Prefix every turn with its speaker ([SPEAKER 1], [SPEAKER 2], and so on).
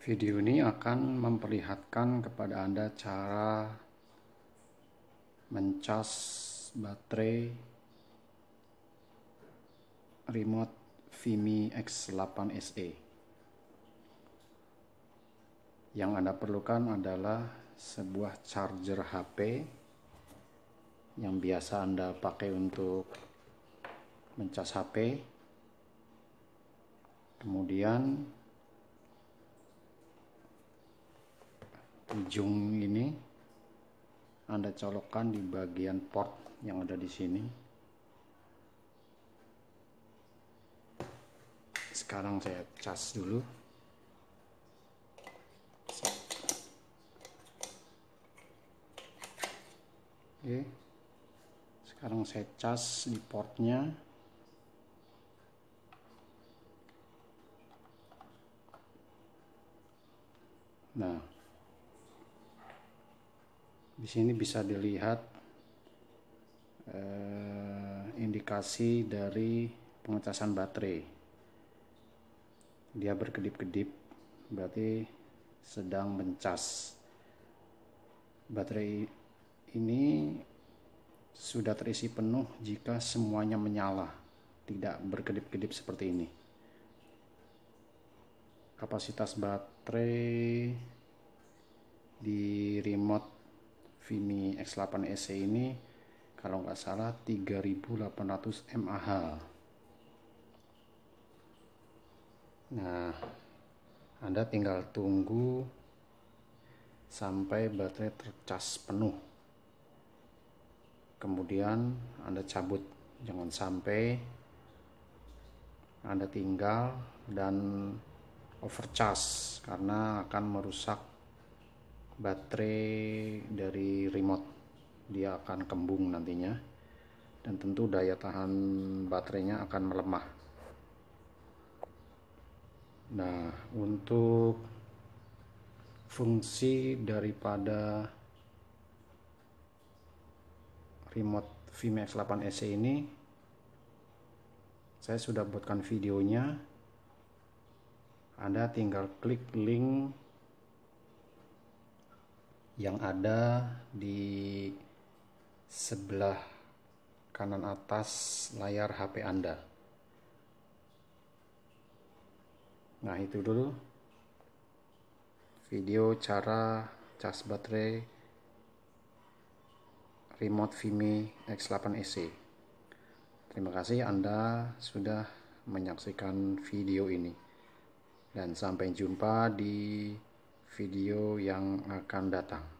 [SPEAKER 1] Video ini akan memperlihatkan kepada Anda cara mencas baterai remote Vimi X8 SE. Yang Anda perlukan adalah sebuah charger HP yang biasa Anda pakai untuk mencas HP. Kemudian ujung ini Anda colokkan di bagian port yang ada di sini. Sekarang saya cas dulu. Oke. Sekarang saya cas di portnya. Nah, di sini bisa dilihat eh, indikasi dari pengecasan baterai dia berkedip-kedip berarti sedang mencas baterai ini sudah terisi penuh jika semuanya menyala tidak berkedip-kedip seperti ini kapasitas baterai di remote Vimi X8 SE ini kalau nggak salah 3800 mAh nah anda tinggal tunggu sampai baterai tercas penuh kemudian anda cabut jangan sampai anda tinggal dan overcharge karena akan merusak baterai dari remote dia akan kembung nantinya dan tentu daya tahan baterainya akan melemah nah untuk fungsi daripada remote VMAX 8 SE ini saya sudah buatkan videonya Anda tinggal klik link yang ada di sebelah kanan atas layar HP Anda. Nah, itu dulu video cara cas baterai remote Vimi X8 EC. Terima kasih Anda sudah menyaksikan video ini. Dan sampai jumpa di video yang akan datang.